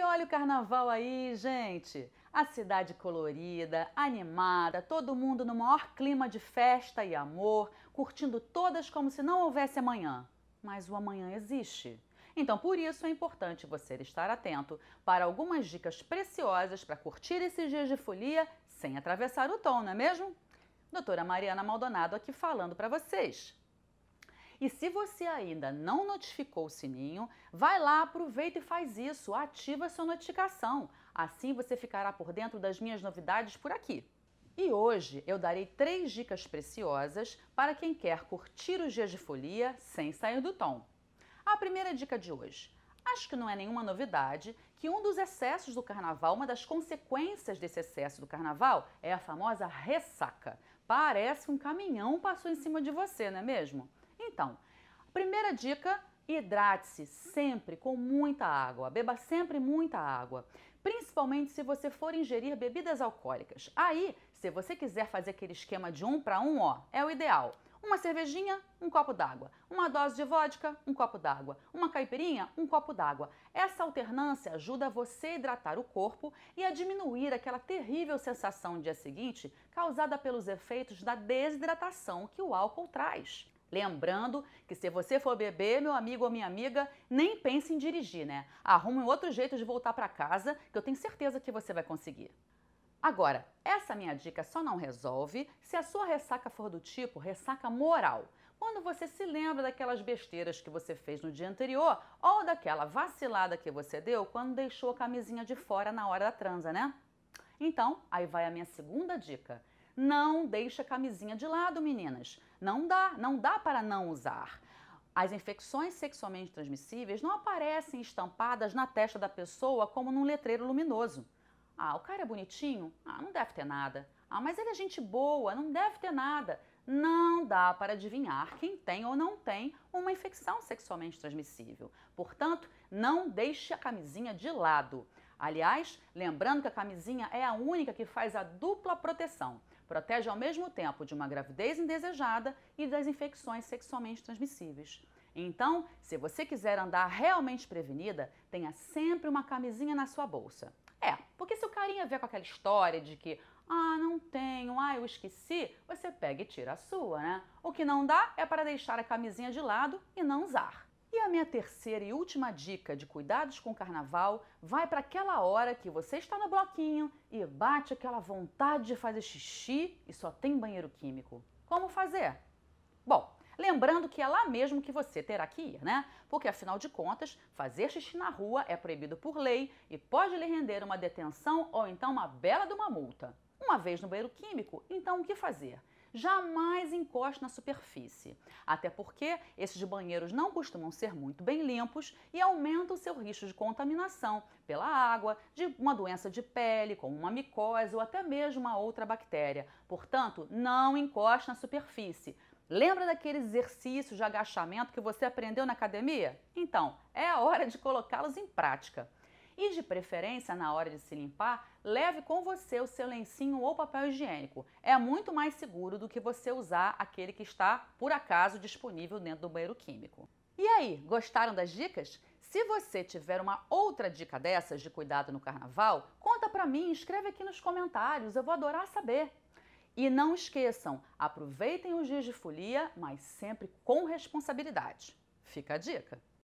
E olha o carnaval aí, gente! A cidade colorida, animada, todo mundo no maior clima de festa e amor, curtindo todas como se não houvesse amanhã. Mas o amanhã existe. Então, por isso é importante você estar atento para algumas dicas preciosas para curtir esses dias de folia sem atravessar o tom, não é mesmo? Doutora Mariana Maldonado aqui falando para vocês. E se você ainda não notificou o sininho, vai lá, aproveita e faz isso, ativa a sua notificação. Assim você ficará por dentro das minhas novidades por aqui. E hoje eu darei três dicas preciosas para quem quer curtir os dias de folia sem sair do tom. A primeira dica de hoje. Acho que não é nenhuma novidade que um dos excessos do carnaval, uma das consequências desse excesso do carnaval, é a famosa ressaca. Parece que um caminhão passou em cima de você, não é mesmo? Então, primeira dica, hidrate-se sempre com muita água. Beba sempre muita água, principalmente se você for ingerir bebidas alcoólicas. Aí, se você quiser fazer aquele esquema de um para um, ó, é o ideal. Uma cervejinha, um copo d'água. Uma dose de vodka, um copo d'água. Uma caipirinha, um copo d'água. Essa alternância ajuda você a hidratar o corpo e a diminuir aquela terrível sensação no dia seguinte causada pelos efeitos da desidratação que o álcool traz. Lembrando que se você for beber, meu amigo ou minha amiga, nem pense em dirigir, né? Arrume um outro jeito de voltar para casa, que eu tenho certeza que você vai conseguir. Agora, essa minha dica só não resolve se a sua ressaca for do tipo ressaca moral. Quando você se lembra daquelas besteiras que você fez no dia anterior ou daquela vacilada que você deu quando deixou a camisinha de fora na hora da transa, né? Então, aí vai a minha segunda dica. Não deixa a camisinha de lado, meninas. Não dá, não dá para não usar. As infecções sexualmente transmissíveis não aparecem estampadas na testa da pessoa como num letreiro luminoso. Ah, o cara é bonitinho? Ah, não deve ter nada. Ah, mas ele é gente boa, não deve ter nada. Não dá para adivinhar quem tem ou não tem uma infecção sexualmente transmissível. Portanto, não deixe a camisinha de lado. Aliás, lembrando que a camisinha é a única que faz a dupla proteção protege ao mesmo tempo de uma gravidez indesejada e das infecções sexualmente transmissíveis. Então, se você quiser andar realmente prevenida, tenha sempre uma camisinha na sua bolsa. É, porque se o carinha vier com aquela história de que ah, não tenho, ah, eu esqueci, você pega e tira a sua, né? O que não dá é para deixar a camisinha de lado e não usar. E a minha terceira e última dica de cuidados com o carnaval vai para aquela hora que você está no bloquinho e bate aquela vontade de fazer xixi e só tem banheiro químico. Como fazer? Bom, lembrando que é lá mesmo que você terá que ir, né? Porque afinal de contas, fazer xixi na rua é proibido por lei e pode lhe render uma detenção ou então uma bela de uma multa. Uma vez no banheiro químico, então o que fazer? jamais encoste na superfície. Até porque esses banheiros não costumam ser muito bem limpos e aumenta o seu risco de contaminação pela água, de uma doença de pele, como uma micose ou até mesmo uma outra bactéria. Portanto, não encoste na superfície. Lembra daquele exercícios de agachamento que você aprendeu na academia? Então, é a hora de colocá-los em prática. E de preferência, na hora de se limpar, leve com você o seu lencinho ou papel higiênico. É muito mais seguro do que você usar aquele que está, por acaso, disponível dentro do banheiro químico. E aí, gostaram das dicas? Se você tiver uma outra dica dessas de cuidado no carnaval, conta para mim, escreve aqui nos comentários, eu vou adorar saber. E não esqueçam, aproveitem os dias de folia, mas sempre com responsabilidade. Fica a dica.